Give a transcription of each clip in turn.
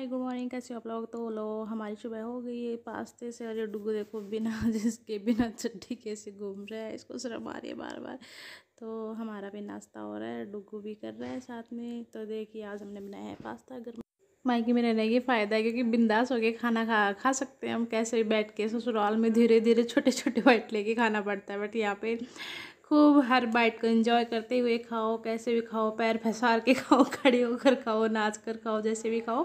hi good morning कैसे आप लोग तो लो हमारी सुबह हो गई है पास्ते से अरे डुगू देखो बिना जिसके बिना चट्टी कैसे घूम रहा है इसको शर्म आ रही है बार बार तो हमारा भी नाश्ता हो रहा है डुगू भी कर रहा है साथ में तो देखिए आज हमने बनाया है पास्ता अगर माई की मेरे नहीं फ़ायदा है क्योंकि बिंदास होके खाना खा खा सकते हैं हम कैसे बैठ के ससुराल में धीरे धीरे छोटे छोटे बैठ लेके खाना पड़ता है बट यहाँ पे खूब हर बाइट को एंजॉय करते हुए खाओ कैसे भी खाओ पैर फसार के खाओ खड़े होकर खाओ नाच कर खाओ जैसे भी खाओ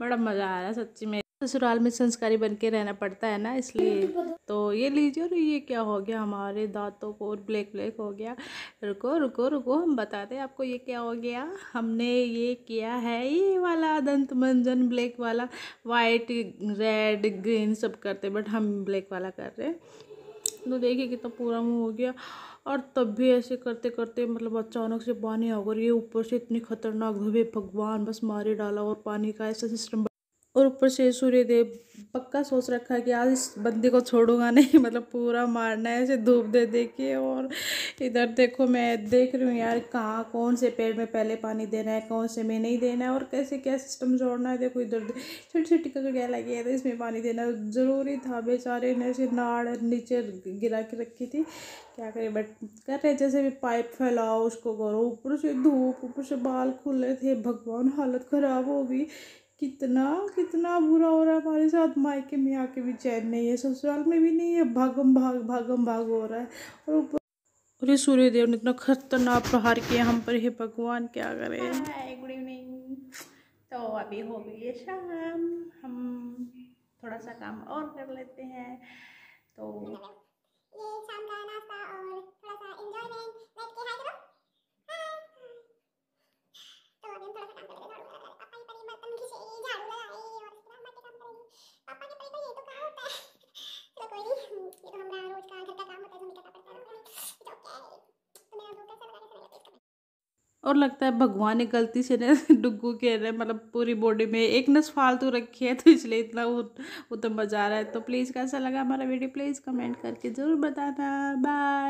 बड़ा मज़ा आ रहा है सच्ची में ससुराल में संस्कारी बन के रहना पड़ता है ना इसलिए तो ये लीजिए और ये क्या हो गया हमारे दांतों को और ब्लैक ब्लैक हो गया रुको रुको रुको हम बताते हैं आपको ये क्या हो गया हमने ये किया है ये वाला दंत मंजन ब्लैक वाला वाइट रेड ग्रीन सब करते बट हम ब्लैक वाला कर रहे हैं तो देखिए कितना पूरा मुँह हो गया और तब भी ऐसे करते करते मतलब अचानक से पानी आ गया ये ऊपर से इतनी खतरनाक धुबे भगवान बस मारे डाला और पानी का ऐसा सिस्टम और ऊपर से सूर्यदेव पक्का सोच रखा है कि आज इस बंदी को छोड़ूंगा नहीं मतलब पूरा मारना है ऐसे धूप दे दे के और इधर देखो मैं देख रही हूँ यार कहाँ कौन से पेड़ में पहले पानी देना है कौन से में नहीं देना है और कैसे क्या सिस्टम जोड़ना है देखो इधर छोटी छोटी ककड़िया लगी है तो इसमें पानी देना ज़रूरी था बेचारे ने ऐसे नाड़ नीचे गिरा के रखी थी क्या करें बट कर रहे जैसे भी पाइप फैलाओ उसको करो ऊपर से धूप ऊपर से बाल खुले थे भगवान हालत ख़राब हो गई कितना कितना बुरा हो रहा है हमारे साथ मायके में आके भी चैन नहीं है ससुराल में भी नहीं है भागम भाग भागम भाग हो रहा है और ऊपर अरे सूर्यदेव ने इतना खतरनाक प्रहार किया हम पर हे भगवान क्या करे गुड इवनिंग तो अभी हो गई है शाम हम थोड़ा सा काम और कर लेते हैं तो और लगता है भगवान ने गलती से ना डुगू के ना मतलब पूरी बॉडी में एक नस फालतू रखी है तो इसलिए इतना उतम बजा रहा है तो प्लीज़ कैसा लगा हमारा वीडियो प्लीज़ कमेंट करके ज़रूर बताना बाय